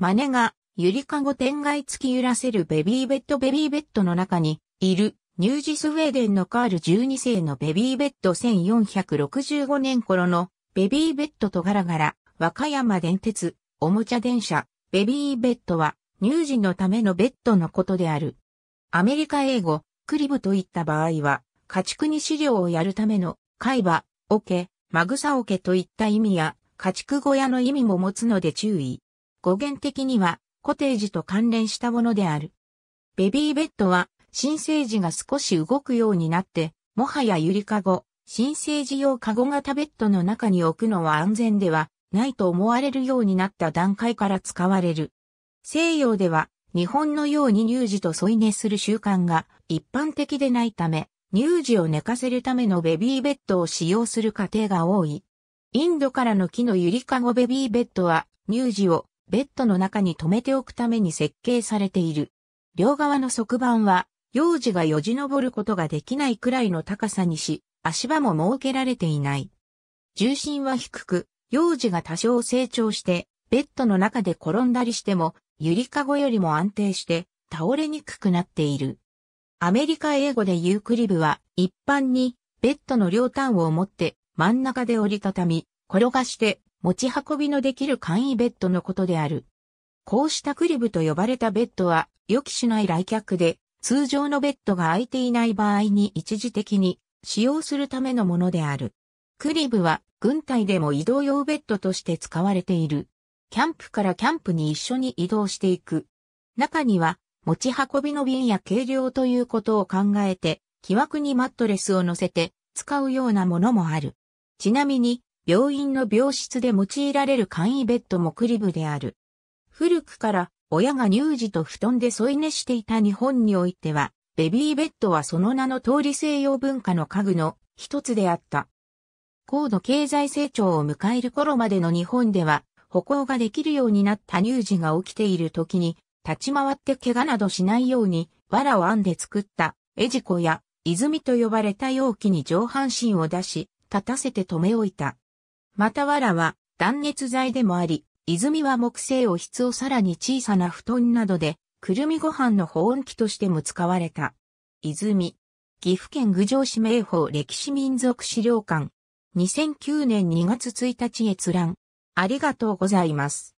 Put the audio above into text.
真似が、ゆりかご天外付き揺らせるベビーベッドベビーベッドの中に、いる、ニュージスウェーデンのカール12世のベビーベッド1465年頃の、ベビーベッドとガラガラ、和歌山電鉄、おもちゃ電車、ベビーベッドは、乳児のためのベッドのことである。アメリカ英語、クリブといった場合は、家畜に飼料をやるための、海馬、桶、マグサ桶といった意味や、家畜小屋の意味も持つので注意。語源的にはコテージと関連したものである。ベビーベッドは新生児が少し動くようになって、もはやゆりかご、新生児用かご型ベッドの中に置くのは安全ではないと思われるようになった段階から使われる。西洋では日本のように乳児と添い寝する習慣が一般的でないため、乳児を寝かせるためのベビーベッドを使用する家庭が多い。インドからの木のゆりかごベビーベッドは乳児をベッドの中に止めておくために設計されている。両側の側板は、幼児がよじ登ることができないくらいの高さにし、足場も設けられていない。重心は低く、幼児が多少成長して、ベッドの中で転んだりしても、ゆりかごよりも安定して倒れにくくなっている。アメリカ英語でユークリブは一般にベッドの両端を持って真ん中で折りたたみ、転がして持ち運びのできる簡易ベッドのことである。こうしたクリブと呼ばれたベッドは予期しない来客で、通常のベッドが空いていない場合に一時的に使用するためのものである。クリブは軍隊でも移動用ベッドとして使われている。キャンプからキャンプに一緒に移動していく。中には持ち運びの便や軽量ということを考えて、木枠にマットレスを乗せて使うようなものもある。ちなみに、病院の病室で用いられる簡易ベッドもクリブである。古くから親が乳児と布団で添い寝していた日本においては、ベビーベッドはその名の通り西洋文化の家具の一つであった。高度経済成長を迎える頃までの日本では、歩行ができるようになった乳児が起きている時に、立ち回って怪我などしないように、藁を編んで作ったジコや泉と呼ばれた容器に上半身を出し、立たせて留め置いた。また藁は断熱材でもあり、泉は木製を質をさらに小さな布団などで、くるみご飯の保温器としても使われた。泉。岐阜県郡上市名宝歴史民族資料館。2009年2月1日閲覧。ありがとうございます。